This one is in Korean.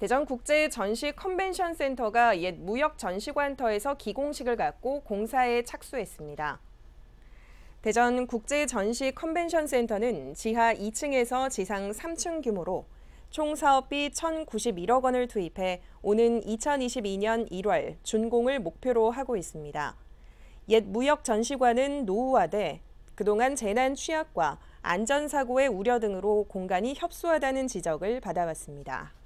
대전국제전시컨벤션센터가 옛 무역전시관터에서 기공식을 갖고 공사에 착수했습니다. 대전 국제전시컨벤션센터는 지하 2층에서 지상 3층 규모로 총 사업비 1,091억 원을 투입해 오는 2022년 1월 준공을 목표로 하고 있습니다. 옛 무역 전시관은 노후화돼 그동안 재난 취약과 안전사고의 우려 등으로 공간이 협소하다는 지적을 받아왔습니다.